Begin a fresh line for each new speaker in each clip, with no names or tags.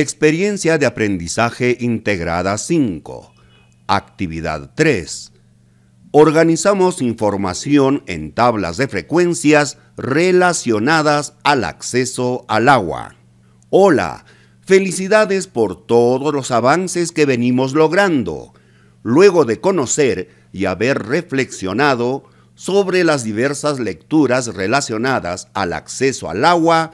Experiencia de aprendizaje integrada 5. Actividad 3. Organizamos información en tablas de frecuencias relacionadas al acceso al agua. Hola, felicidades por todos los avances que venimos logrando. Luego de conocer y haber reflexionado sobre las diversas lecturas relacionadas al acceso al agua,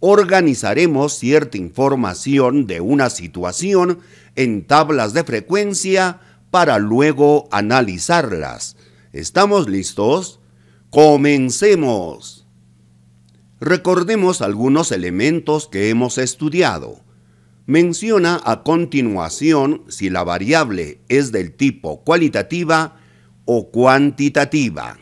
organizaremos cierta información de una situación en tablas de frecuencia para luego analizarlas. ¿Estamos listos? ¡Comencemos! Recordemos algunos elementos que hemos estudiado. Menciona a continuación si la variable es del tipo cualitativa o cuantitativa.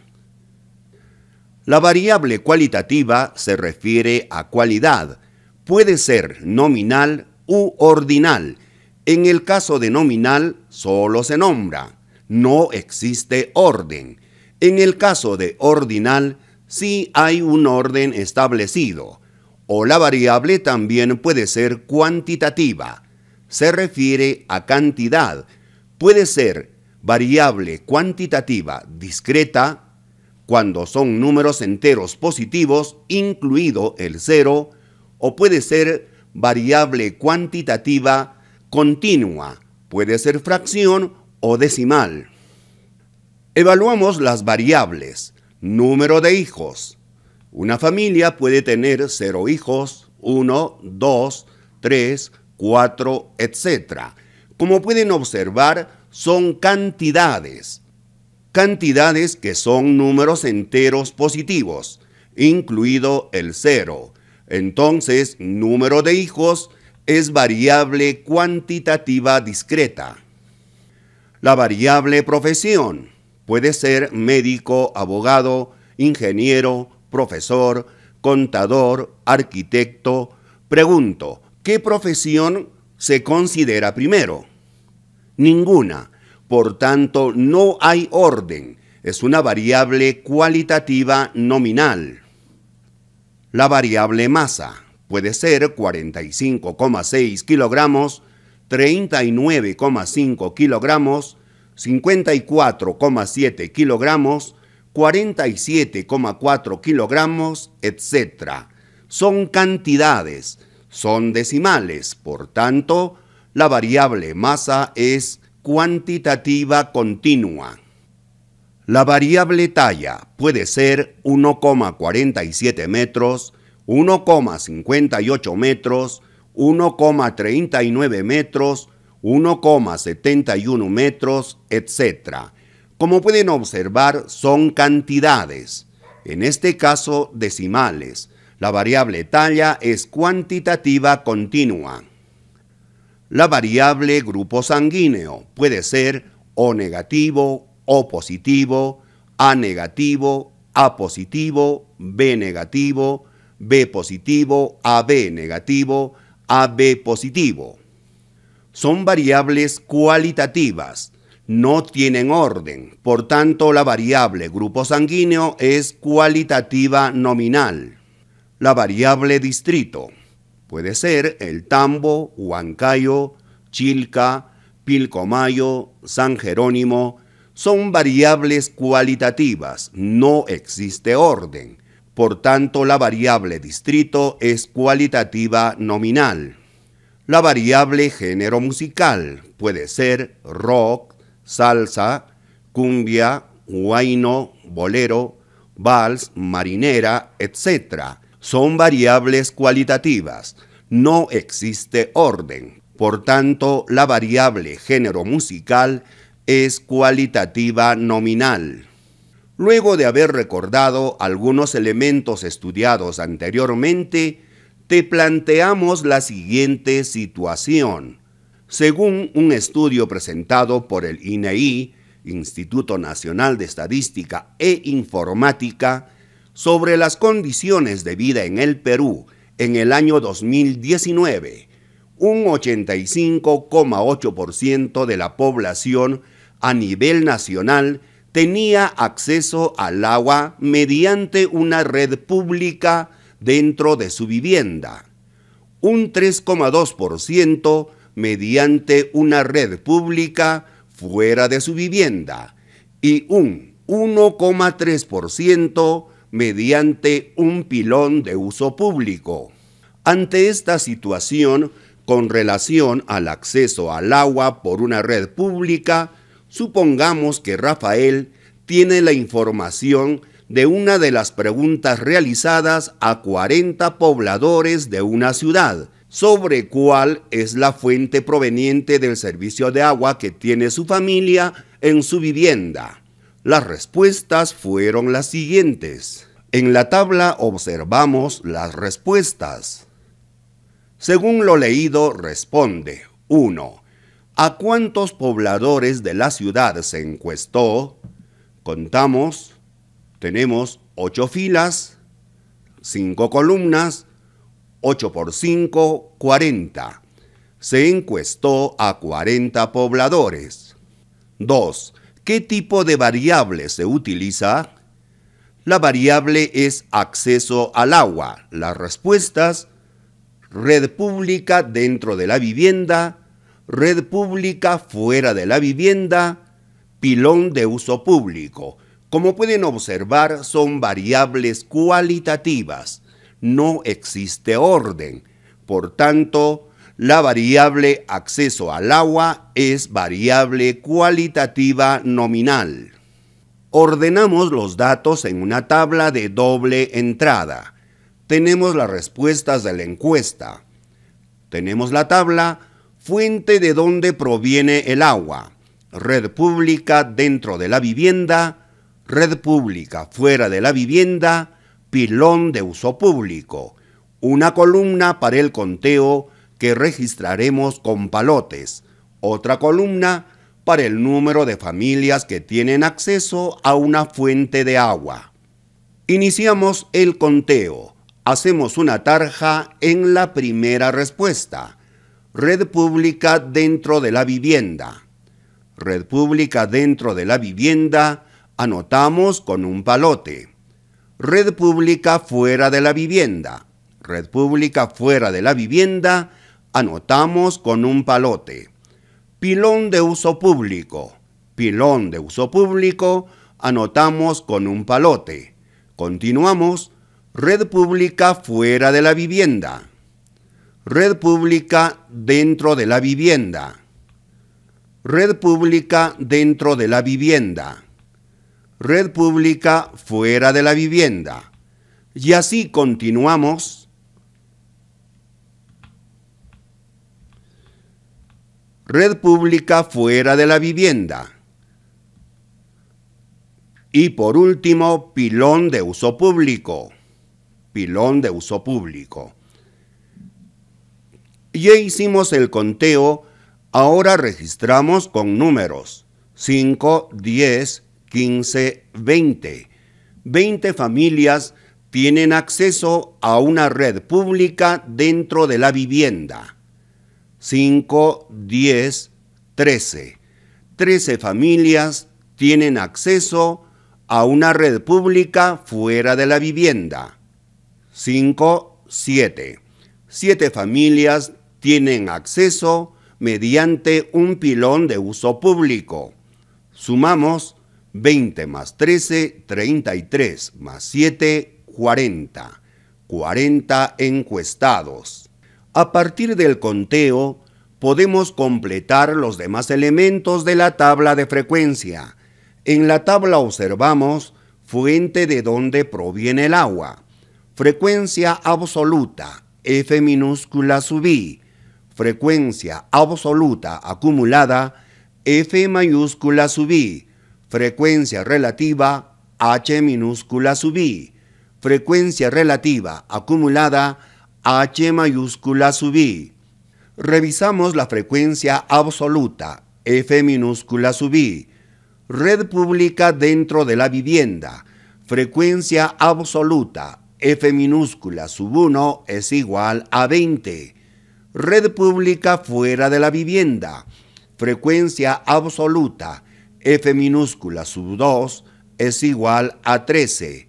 La variable cualitativa se refiere a cualidad. Puede ser nominal u ordinal. En el caso de nominal, solo se nombra. No existe orden. En el caso de ordinal, sí hay un orden establecido. O la variable también puede ser cuantitativa. Se refiere a cantidad. Puede ser variable cuantitativa discreta cuando son números enteros positivos, incluido el cero, o puede ser variable cuantitativa continua, puede ser fracción o decimal. Evaluamos las variables. Número de hijos. Una familia puede tener cero hijos, uno, dos, tres, cuatro, etc. Como pueden observar, son cantidades cantidades que son números enteros positivos, incluido el cero. Entonces, número de hijos es variable cuantitativa discreta. La variable profesión puede ser médico, abogado, ingeniero, profesor, contador, arquitecto. Pregunto, ¿qué profesión se considera primero? Ninguna por tanto, no hay orden, es una variable cualitativa nominal. La variable masa puede ser 45,6 kilogramos, 39,5 kilogramos, 54,7 kilogramos, 47,4 kilogramos, etc. Son cantidades, son decimales, por tanto, la variable masa es cuantitativa continua. La variable talla puede ser 1,47 metros, 1,58 metros, 1,39 metros, 1,71 metros, etc. Como pueden observar, son cantidades, en este caso decimales. La variable talla es cuantitativa continua. La variable grupo sanguíneo puede ser O negativo, O positivo, A negativo, A positivo, B negativo, B positivo, AB negativo, AB positivo. Son variables cualitativas, no tienen orden, por tanto la variable grupo sanguíneo es cualitativa nominal. La variable distrito Puede ser El Tambo, Huancayo, Chilca, Pilcomayo, San Jerónimo. Son variables cualitativas, no existe orden. Por tanto, la variable distrito es cualitativa nominal. La variable género musical puede ser rock, salsa, cumbia, huayno, bolero, vals, marinera, etc. Son variables cualitativas no existe orden. Por tanto, la variable género musical es cualitativa nominal. Luego de haber recordado algunos elementos estudiados anteriormente, te planteamos la siguiente situación. Según un estudio presentado por el INEI, e Instituto Nacional de Estadística e Informática, sobre las condiciones de vida en el Perú en el año 2019, un 85,8% de la población a nivel nacional tenía acceso al agua mediante una red pública dentro de su vivienda, un 3,2% mediante una red pública fuera de su vivienda y un 1,3% mediante un pilón de uso público. Ante esta situación, con relación al acceso al agua por una red pública, supongamos que Rafael tiene la información de una de las preguntas realizadas a 40 pobladores de una ciudad sobre cuál es la fuente proveniente del servicio de agua que tiene su familia en su vivienda. Las respuestas fueron las siguientes. En la tabla observamos las respuestas. Según lo leído, responde 1. ¿A cuántos pobladores de la ciudad se encuestó? Contamos, tenemos 8 filas, 5 columnas, 8 por 5, 40. Se encuestó a 40 pobladores. 2. ¿Qué tipo de variable se utiliza? La variable es acceso al agua. Las respuestas, red pública dentro de la vivienda, red pública fuera de la vivienda, pilón de uso público. Como pueden observar, son variables cualitativas. No existe orden. Por tanto, la variable acceso al agua es variable cualitativa nominal. Ordenamos los datos en una tabla de doble entrada. Tenemos las respuestas de la encuesta. Tenemos la tabla fuente de donde proviene el agua, red pública dentro de la vivienda, red pública fuera de la vivienda, pilón de uso público, una columna para el conteo que registraremos con palotes. Otra columna para el número de familias que tienen acceso a una fuente de agua. Iniciamos el conteo. Hacemos una tarja en la primera respuesta. Red pública dentro de la vivienda. Red pública dentro de la vivienda anotamos con un palote. Red pública fuera de la vivienda. Red pública fuera de la vivienda Anotamos con un palote. Pilón de uso público. Pilón de uso público. Anotamos con un palote. Continuamos. Red pública fuera de la vivienda. Red pública dentro de la vivienda. Red pública dentro de la vivienda. Red pública fuera de la vivienda. Y así continuamos red pública fuera de la vivienda. Y por último, pilón de uso público. Pilón de uso público. Ya hicimos el conteo, ahora registramos con números. 5, 10, 15, 20. 20 familias tienen acceso a una red pública dentro de la vivienda. 5, 10, 13. 13 familias tienen acceso a una red pública fuera de la vivienda. 5, 7. 7 familias tienen acceso mediante un pilón de uso público. Sumamos 20 más 13, 33 más 7, 40. 40 encuestados. A partir del conteo, podemos completar los demás elementos de la tabla de frecuencia. En la tabla observamos fuente de donde proviene el agua, frecuencia absoluta, F minúscula sub I, frecuencia absoluta acumulada, F mayúscula sub I, frecuencia relativa, H minúscula sub I, frecuencia relativa acumulada, H mayúscula sub Revisamos la frecuencia absoluta, F minúscula sub Red pública dentro de la vivienda. Frecuencia absoluta, F minúscula sub 1 es igual a 20. Red pública fuera de la vivienda. Frecuencia absoluta, F minúscula sub 2 es igual a 13.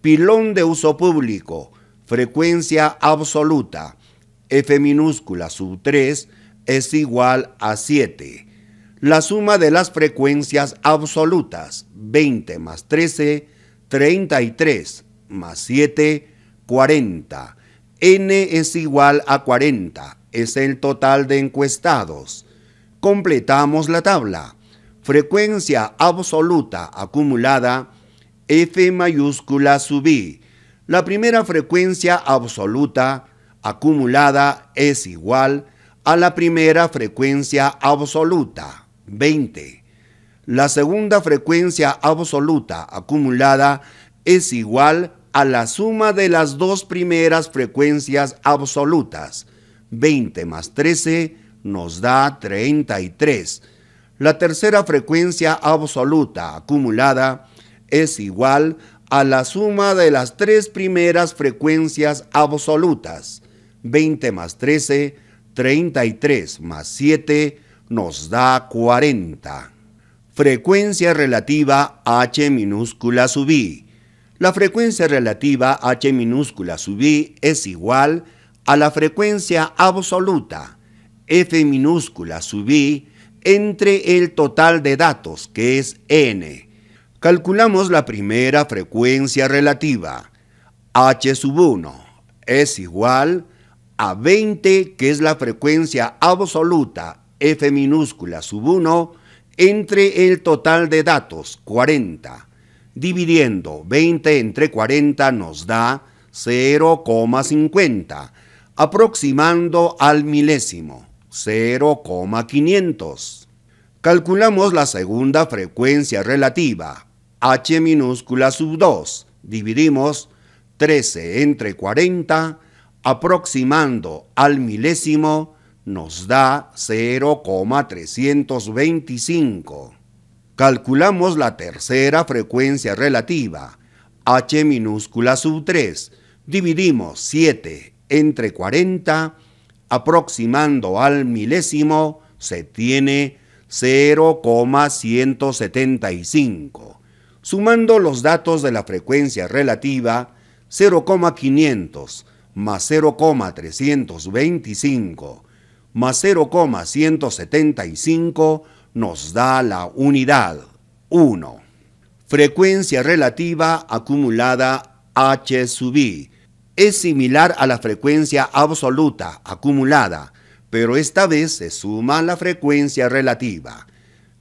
Pilón de uso público frecuencia absoluta f minúscula sub 3 es igual a 7. La suma de las frecuencias absolutas 20 más 13, 33 más 7, 40. n es igual a 40, es el total de encuestados. Completamos la tabla. Frecuencia absoluta acumulada f mayúscula sub i la primera frecuencia absoluta acumulada es igual a la primera frecuencia absoluta, 20. La segunda frecuencia absoluta acumulada es igual a la suma de las dos primeras frecuencias absolutas. 20 más 13 nos da 33. La tercera frecuencia absoluta acumulada es igual a a la suma de las tres primeras frecuencias absolutas, 20 más 13, 33 más 7, nos da 40. Frecuencia relativa h minúscula sub i. La frecuencia relativa h minúscula sub i es igual a la frecuencia absoluta f minúscula sub i entre el total de datos, que es n calculamos la primera frecuencia relativa, h sub 1 es igual a 20, que es la frecuencia absoluta, f minúscula sub 1, entre el total de datos, 40. Dividiendo 20 entre 40 nos da 0,50, aproximando al milésimo, 0,500. Calculamos la segunda frecuencia relativa, H minúscula sub 2. Dividimos 13 entre 40, aproximando al milésimo, nos da 0,325. Calculamos la tercera frecuencia relativa, h minúscula sub 3. Dividimos 7 entre 40, aproximando al milésimo, se tiene 0,175 sumando los datos de la frecuencia relativa 0,500 más 0,325 más 0,175 nos da la unidad 1. Frecuencia relativa acumulada H sub I es similar a la frecuencia absoluta acumulada, pero esta vez se suma la frecuencia relativa.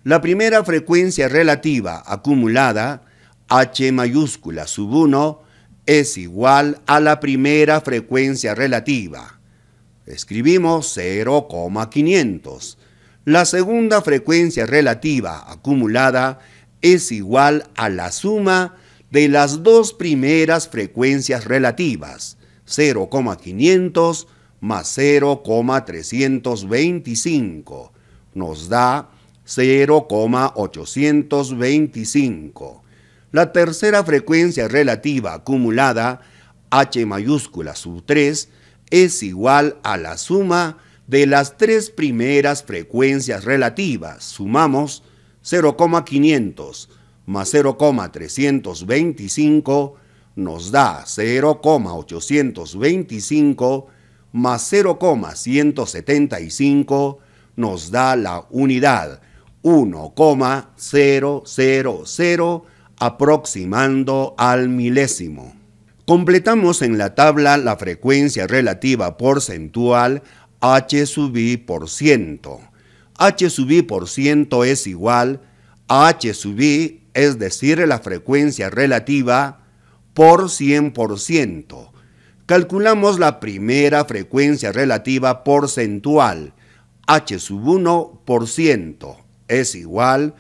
La primera frecuencia relativa acumulada, H mayúscula sub 1, es igual a la primera frecuencia relativa. Escribimos 0,500. La segunda frecuencia relativa acumulada es igual a la suma de las dos primeras frecuencias relativas, 0,500 más 0,325. Nos da 0,825. La tercera frecuencia relativa acumulada, H mayúscula sub 3, es igual a la suma de las tres primeras frecuencias relativas. Sumamos 0,500 más 0,325 nos da 0,825 más 0,175 nos da la unidad 1,000 aproximando al milésimo. Completamos en la tabla la frecuencia relativa porcentual h sub i por ciento. h sub i por ciento es igual a h sub i, es decir, la frecuencia relativa por 100%. Calculamos la primera frecuencia relativa porcentual, h sub 1 por ciento es igual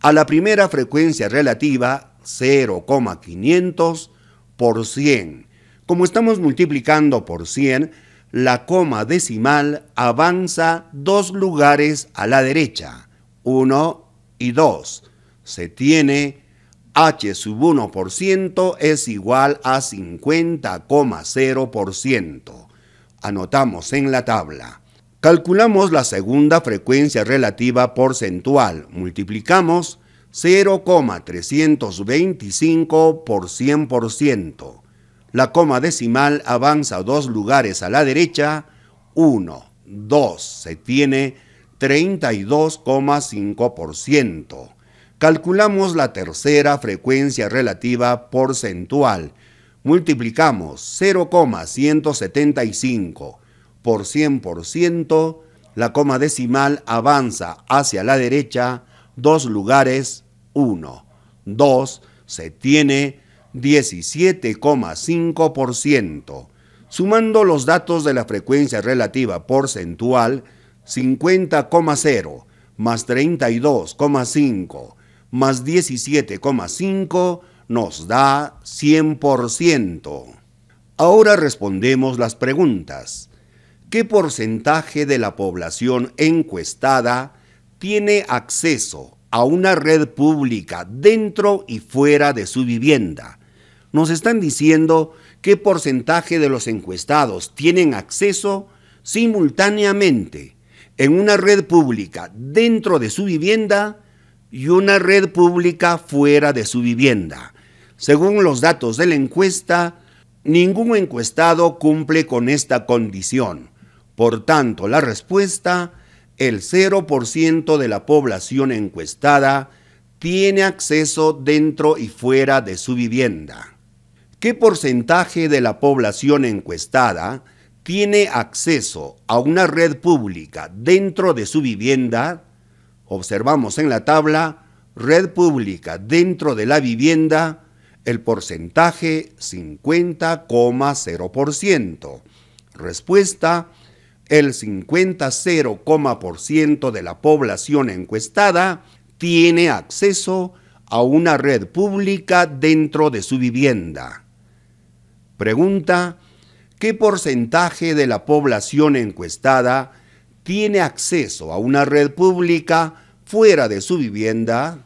a la primera frecuencia relativa 0,500 por 100. Como estamos multiplicando por 100, la coma decimal avanza dos lugares a la derecha, 1 y 2. Se tiene h sub 1% es igual a 50,0%. Anotamos en la tabla. Calculamos la segunda frecuencia relativa porcentual. Multiplicamos 0,325 por 100%. La coma decimal avanza dos lugares a la derecha. 1, 2. Se tiene 32,5%. Calculamos la tercera frecuencia relativa porcentual. Multiplicamos 0,175 por 100%, la coma decimal avanza hacia la derecha dos lugares, 1. 2. Se tiene 17,5%. Sumando los datos de la frecuencia relativa porcentual, 50,0 más 32,5 más 17,5 nos da 100%. Ahora respondemos las preguntas. ¿Qué porcentaje de la población encuestada tiene acceso a una red pública dentro y fuera de su vivienda? Nos están diciendo qué porcentaje de los encuestados tienen acceso simultáneamente en una red pública dentro de su vivienda y una red pública fuera de su vivienda. Según los datos de la encuesta, ningún encuestado cumple con esta condición. Por tanto, la respuesta, el 0% de la población encuestada tiene acceso dentro y fuera de su vivienda. ¿Qué porcentaje de la población encuestada tiene acceso a una red pública dentro de su vivienda? Observamos en la tabla red pública dentro de la vivienda el porcentaje 50,0%. Respuesta el 50,0% de la población encuestada tiene acceso a una red pública dentro de su vivienda. Pregunta, ¿qué porcentaje de la población encuestada tiene acceso a una red pública fuera de su vivienda?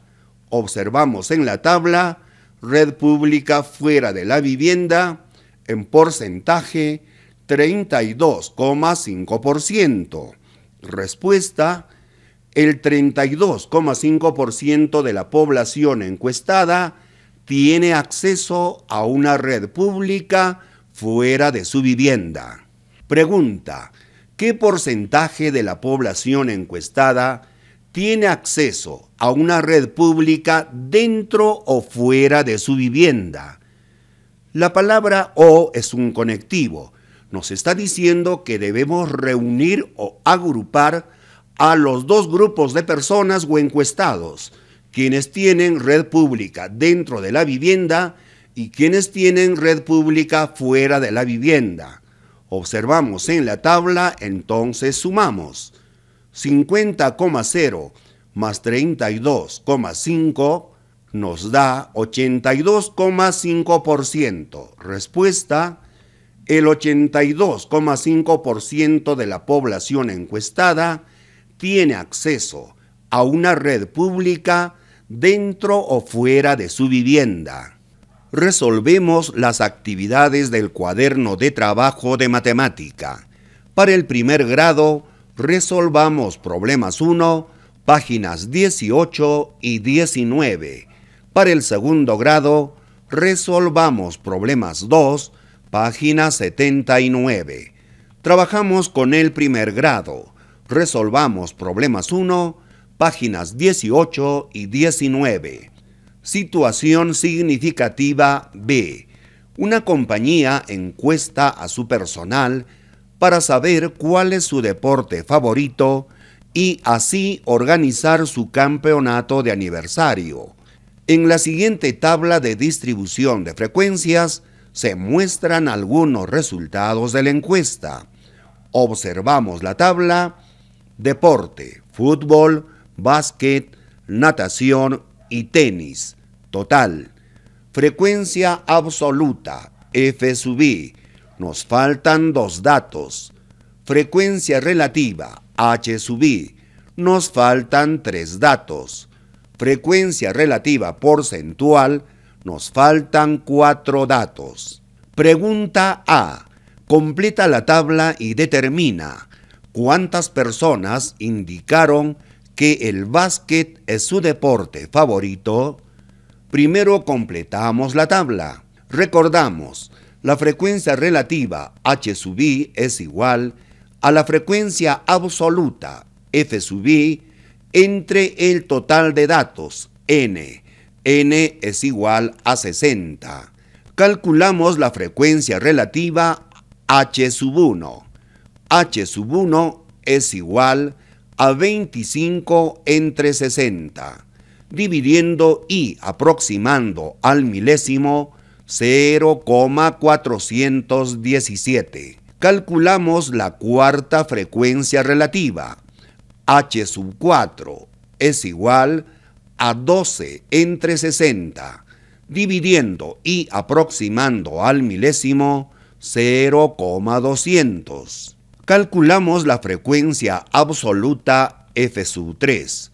Observamos en la tabla red pública fuera de la vivienda en porcentaje 32,5%. Respuesta, el 32,5% de la población encuestada tiene acceso a una red pública fuera de su vivienda. Pregunta, ¿qué porcentaje de la población encuestada tiene acceso a una red pública dentro o fuera de su vivienda? La palabra o es un conectivo nos está diciendo que debemos reunir o agrupar a los dos grupos de personas o encuestados, quienes tienen red pública dentro de la vivienda y quienes tienen red pública fuera de la vivienda. Observamos en la tabla, entonces sumamos 50,0 más 32,5 nos da 82,5%. Respuesta el 82,5% de la población encuestada tiene acceso a una red pública dentro o fuera de su vivienda. Resolvemos las actividades del cuaderno de trabajo de matemática. Para el primer grado, resolvamos problemas 1, páginas 18 y 19. Para el segundo grado, resolvamos problemas 2, página 79. Trabajamos con el primer grado. Resolvamos problemas 1, páginas 18 y 19. Situación significativa B. Una compañía encuesta a su personal para saber cuál es su deporte favorito y así organizar su campeonato de aniversario. En la siguiente tabla de distribución de frecuencias, se muestran algunos resultados de la encuesta. Observamos la tabla, deporte, fútbol, básquet, natación y tenis. Total, frecuencia absoluta, F sub I. Nos faltan dos datos. Frecuencia relativa, H sub I. Nos faltan tres datos. Frecuencia relativa porcentual, nos faltan cuatro datos. Pregunta A. Completa la tabla y determina cuántas personas indicaron que el básquet es su deporte favorito. Primero completamos la tabla. Recordamos, la frecuencia relativa H sub I es igual a la frecuencia absoluta F sub I entre el total de datos N n es igual a 60. Calculamos la frecuencia relativa h sub 1. h sub 1 es igual a 25 entre 60, dividiendo y aproximando al milésimo 0,417. Calculamos la cuarta frecuencia relativa. h sub 4 es igual a a 12 entre 60, dividiendo y aproximando al milésimo 0,200. Calculamos la frecuencia absoluta F sub 3.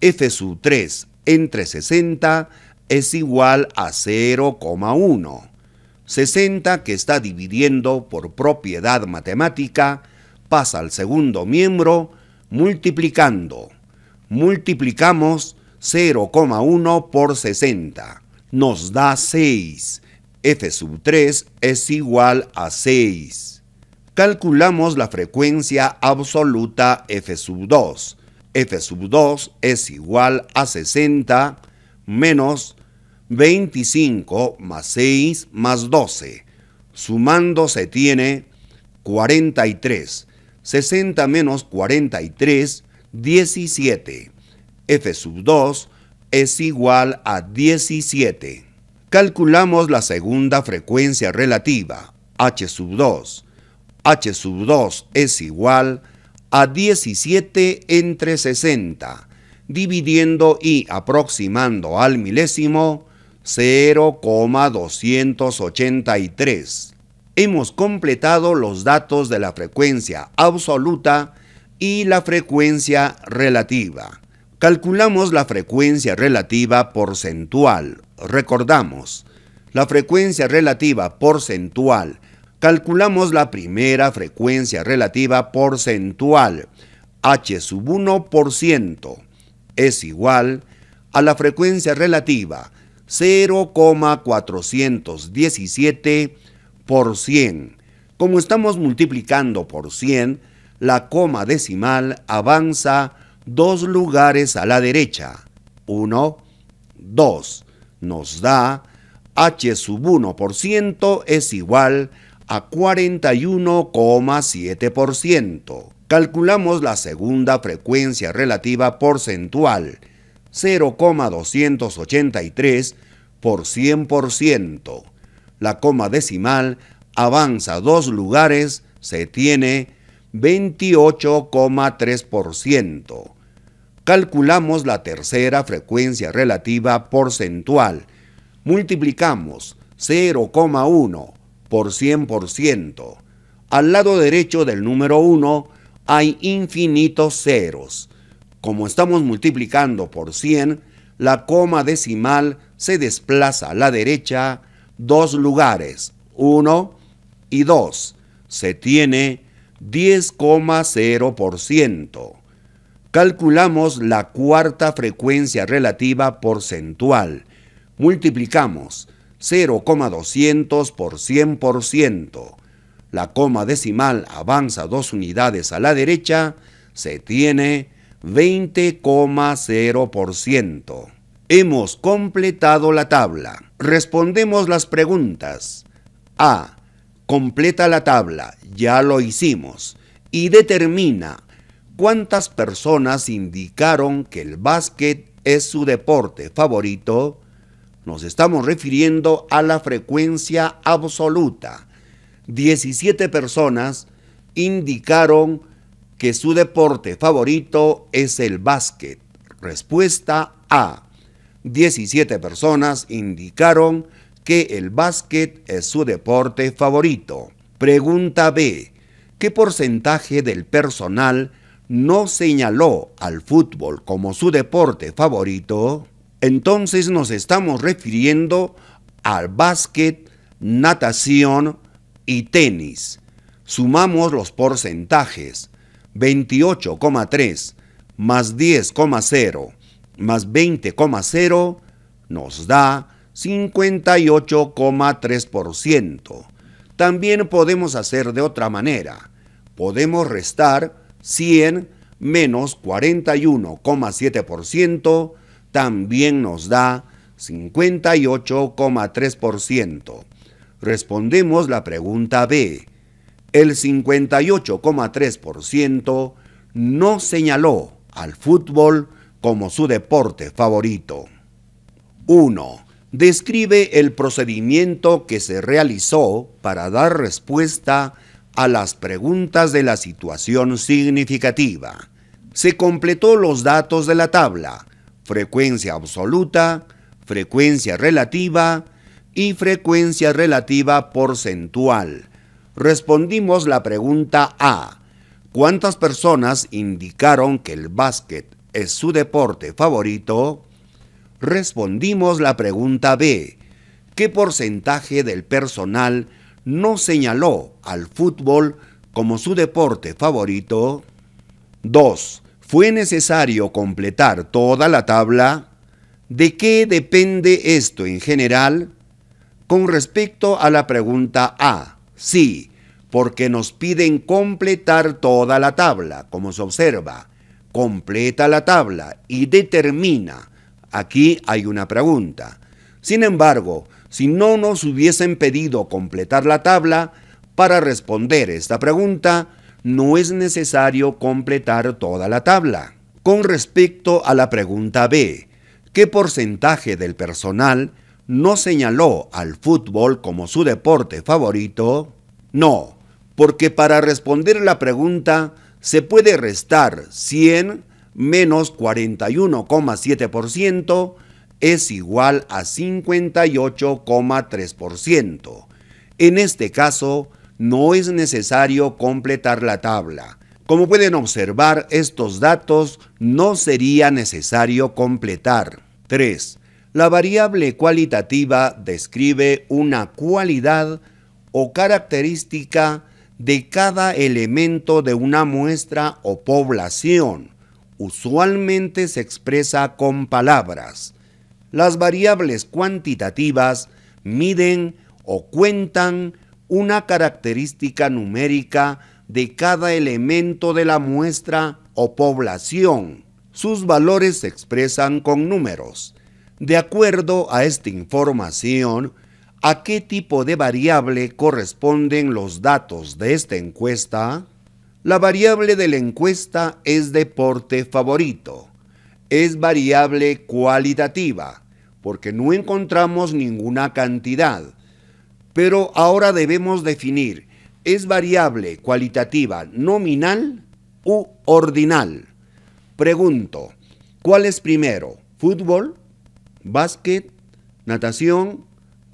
F sub 3 entre 60 es igual a 0,1. 60 que está dividiendo por propiedad matemática pasa al segundo miembro multiplicando. Multiplicamos 0,1 por 60. Nos da 6. F sub 3 es igual a 6. Calculamos la frecuencia absoluta F sub 2. F sub 2 es igual a 60 menos 25 más 6 más 12. Sumando se tiene 43. 60 menos 43, 17 f sub 2 es igual a 17. Calculamos la segunda frecuencia relativa, h sub 2. h sub 2 es igual a 17 entre 60, dividiendo y aproximando al milésimo 0,283. Hemos completado los datos de la frecuencia absoluta y la frecuencia relativa. Calculamos la frecuencia relativa porcentual. Recordamos, la frecuencia relativa porcentual. Calculamos la primera frecuencia relativa porcentual, h sub 1%, es igual a la frecuencia relativa 0,417 por 100. Como estamos multiplicando por 100, la coma decimal avanza dos lugares a la derecha. 1, 2. Nos da h sub 1% es igual a 41,7%. Calculamos la segunda frecuencia relativa porcentual, 0,283 por 100%. La coma decimal avanza dos lugares, se tiene 28,3% calculamos la tercera frecuencia relativa porcentual. Multiplicamos 0,1 por 100%. Al lado derecho del número 1 hay infinitos ceros. Como estamos multiplicando por 100, la coma decimal se desplaza a la derecha dos lugares, 1 y 2. Se tiene 10,0%. Calculamos la cuarta frecuencia relativa porcentual. Multiplicamos 0,200 por 100%. La coma decimal avanza dos unidades a la derecha, se tiene 20,0%. Hemos completado la tabla. Respondemos las preguntas. A. Completa la tabla, ya lo hicimos, y determina ¿Cuántas personas indicaron que el básquet es su deporte favorito? Nos estamos refiriendo a la frecuencia absoluta. 17 personas indicaron que su deporte favorito es el básquet. Respuesta A. 17 personas indicaron que el básquet es su deporte favorito. Pregunta B. ¿Qué porcentaje del personal no señaló al fútbol como su deporte favorito, entonces nos estamos refiriendo al básquet, natación y tenis. Sumamos los porcentajes 28,3 más 10,0 más 20,0 nos da 58,3%. También podemos hacer de otra manera. Podemos restar 100 menos 41,7% también nos da 58,3%. Respondemos la pregunta B. El 58,3% no señaló al fútbol como su deporte favorito. 1. Describe el procedimiento que se realizó para dar respuesta a a las preguntas de la situación significativa. Se completó los datos de la tabla, frecuencia absoluta, frecuencia relativa y frecuencia relativa porcentual. Respondimos la pregunta A. ¿Cuántas personas indicaron que el básquet es su deporte favorito? Respondimos la pregunta B. ¿Qué porcentaje del personal no señaló al fútbol como su deporte favorito. 2. ¿Fue necesario completar toda la tabla? ¿De qué depende esto en general? Con respecto a la pregunta A, sí, porque nos piden completar toda la tabla, como se observa. Completa la tabla y determina. Aquí hay una pregunta. Sin embargo, si no nos hubiesen pedido completar la tabla, para responder esta pregunta no es necesario completar toda la tabla. Con respecto a la pregunta B, ¿qué porcentaje del personal no señaló al fútbol como su deporte favorito? No, porque para responder la pregunta se puede restar 100 menos 41,7% es igual a 58,3%. En este caso, no es necesario completar la tabla. Como pueden observar, estos datos no sería necesario completar. 3. La variable cualitativa describe una cualidad o característica de cada elemento de una muestra o población. Usualmente se expresa con palabras. Las variables cuantitativas miden o cuentan una característica numérica de cada elemento de la muestra o población. Sus valores se expresan con números. De acuerdo a esta información, ¿a qué tipo de variable corresponden los datos de esta encuesta? La variable de la encuesta es deporte favorito es variable cualitativa, porque no encontramos ninguna cantidad. Pero ahora debemos definir, ¿es variable cualitativa nominal u ordinal? Pregunto, ¿cuál es primero? ¿Fútbol? ¿Básquet? ¿Natación?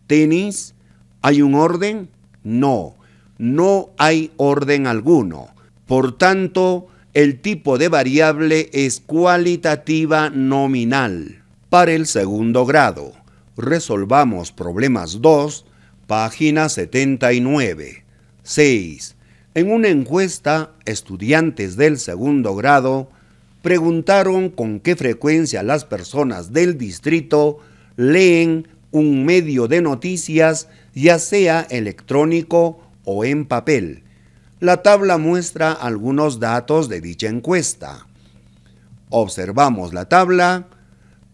¿Tenis? ¿Hay un orden? No, no hay orden alguno. Por tanto, el tipo de variable es cualitativa nominal. Para el segundo grado, resolvamos problemas 2, página 79. 6. En una encuesta, estudiantes del segundo grado preguntaron con qué frecuencia las personas del distrito leen un medio de noticias, ya sea electrónico o en papel. La tabla muestra algunos datos de dicha encuesta. Observamos la tabla,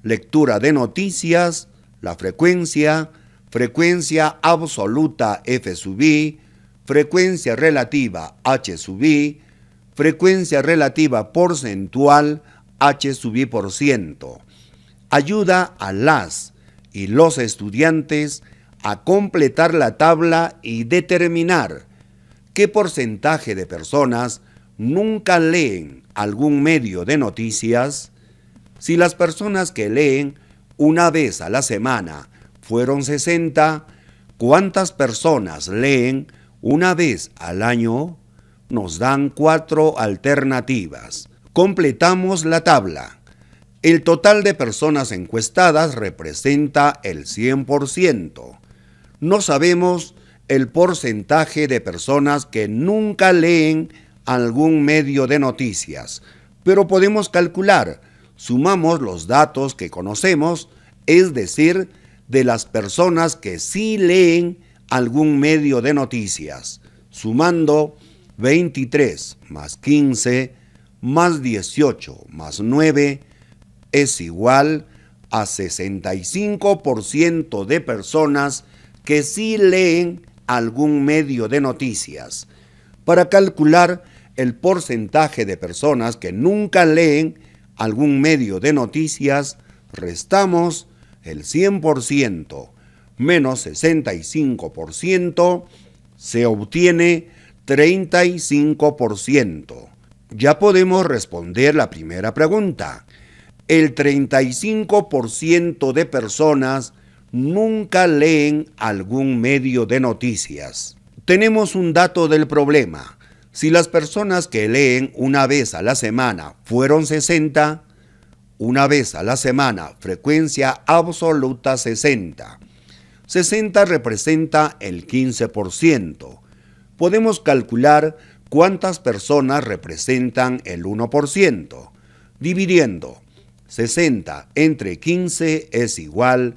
lectura de noticias, la frecuencia, frecuencia absoluta F sub I, frecuencia relativa H sub I, frecuencia relativa porcentual H sub I por ciento. Ayuda a las y los estudiantes a completar la tabla y determinar ¿Qué porcentaje de personas nunca leen algún medio de noticias? Si las personas que leen una vez a la semana fueron 60, ¿cuántas personas leen una vez al año? Nos dan cuatro alternativas. Completamos la tabla. El total de personas encuestadas representa el 100%. No sabemos el porcentaje de personas que nunca leen algún medio de noticias, pero podemos calcular, sumamos los datos que conocemos, es decir, de las personas que sí leen algún medio de noticias, sumando 23 más 15 más 18 más 9 es igual a 65% de personas que sí leen algún medio de noticias para calcular el porcentaje de personas que nunca leen algún medio de noticias, restamos el 100% menos 65%, se obtiene 35%. Ya podemos responder la primera pregunta. El 35% de personas nunca leen algún medio de noticias. Tenemos un dato del problema. Si las personas que leen una vez a la semana fueron 60, una vez a la semana, frecuencia absoluta 60. 60 representa el 15%. Podemos calcular cuántas personas representan el 1%, dividiendo 60 entre 15 es igual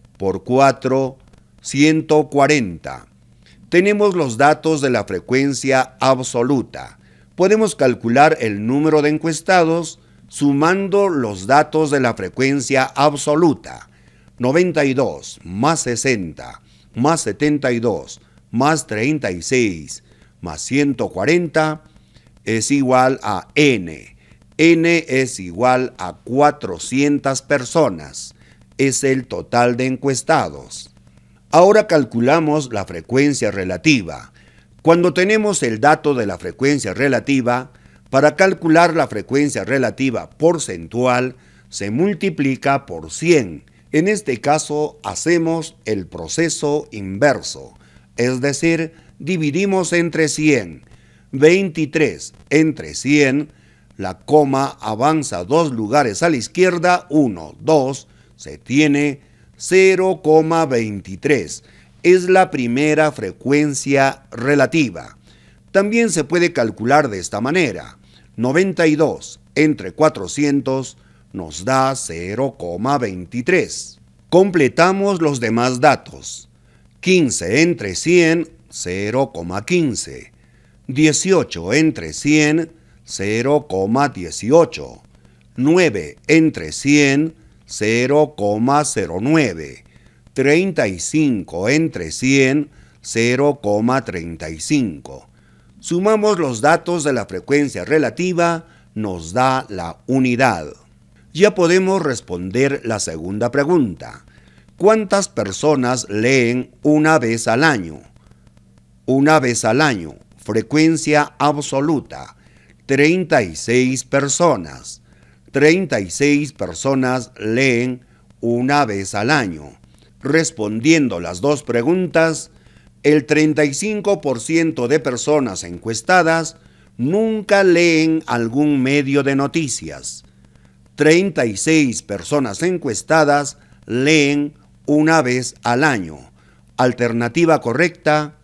por 4, 140. Tenemos los datos de la frecuencia absoluta. Podemos calcular el número de encuestados sumando los datos de la frecuencia absoluta. 92 más 60 más 72 más 36 más 140 es igual a n. n es igual a 400 personas es el total de encuestados. Ahora calculamos la frecuencia relativa. Cuando tenemos el dato de la frecuencia relativa, para calcular la frecuencia relativa porcentual, se multiplica por 100. En este caso, hacemos el proceso inverso, es decir, dividimos entre 100. 23 entre 100, la coma avanza dos lugares a la izquierda, 1, 2, se tiene 0,23. Es la primera frecuencia relativa. También se puede calcular de esta manera. 92 entre 400 nos da 0,23. Completamos los demás datos. 15 entre 100, 0,15. 18 entre 100, 0,18. 9 entre 100, 0,09. 35 entre 100, 0,35. Sumamos los datos de la frecuencia relativa, nos da la unidad. Ya podemos responder la segunda pregunta. ¿Cuántas personas leen una vez al año? Una vez al año, frecuencia absoluta, 36 personas. 36 personas leen una vez al año. Respondiendo las dos preguntas, el 35% de personas encuestadas nunca leen algún medio de noticias. 36 personas encuestadas leen una vez al año. Alternativa correcta,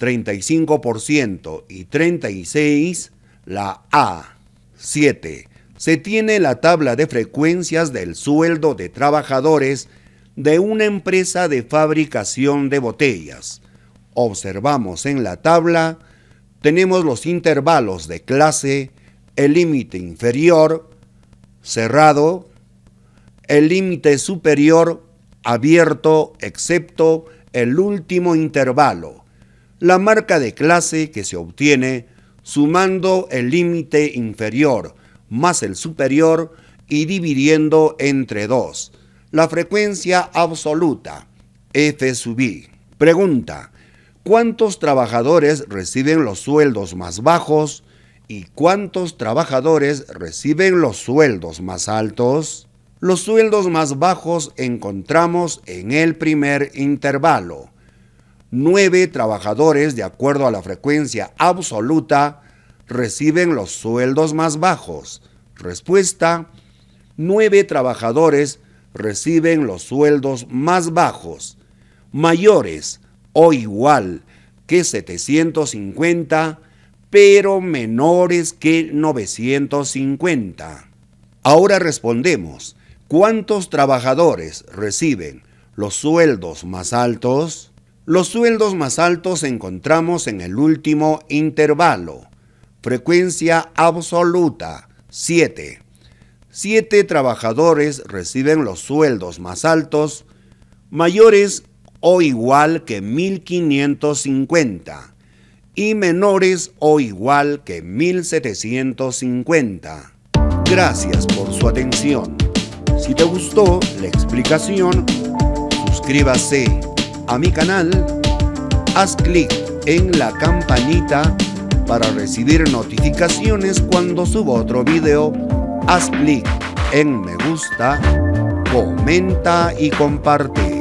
35% y 36, la A. 7 se tiene la tabla de frecuencias del sueldo de trabajadores de una empresa de fabricación de botellas. Observamos en la tabla, tenemos los intervalos de clase, el límite inferior, cerrado, el límite superior, abierto, excepto el último intervalo. La marca de clase que se obtiene sumando el límite inferior, más el superior y dividiendo entre 2. La frecuencia absoluta, F sub I. Pregunta, ¿cuántos trabajadores reciben los sueldos más bajos y cuántos trabajadores reciben los sueldos más altos? Los sueldos más bajos encontramos en el primer intervalo. 9 trabajadores de acuerdo a la frecuencia absoluta reciben los sueldos más bajos. Respuesta, nueve trabajadores reciben los sueldos más bajos, mayores o igual que 750, pero menores que 950. Ahora respondemos, ¿cuántos trabajadores reciben los sueldos más altos? Los sueldos más altos encontramos en el último intervalo, frecuencia absoluta. 7. 7 trabajadores reciben los sueldos más altos, mayores o igual que 1550 y menores o igual que 1750. Gracias por su atención. Si te gustó la explicación, suscríbase a mi canal, haz clic en la campanita para recibir notificaciones cuando subo otro video, haz clic en me gusta, comenta y comparte.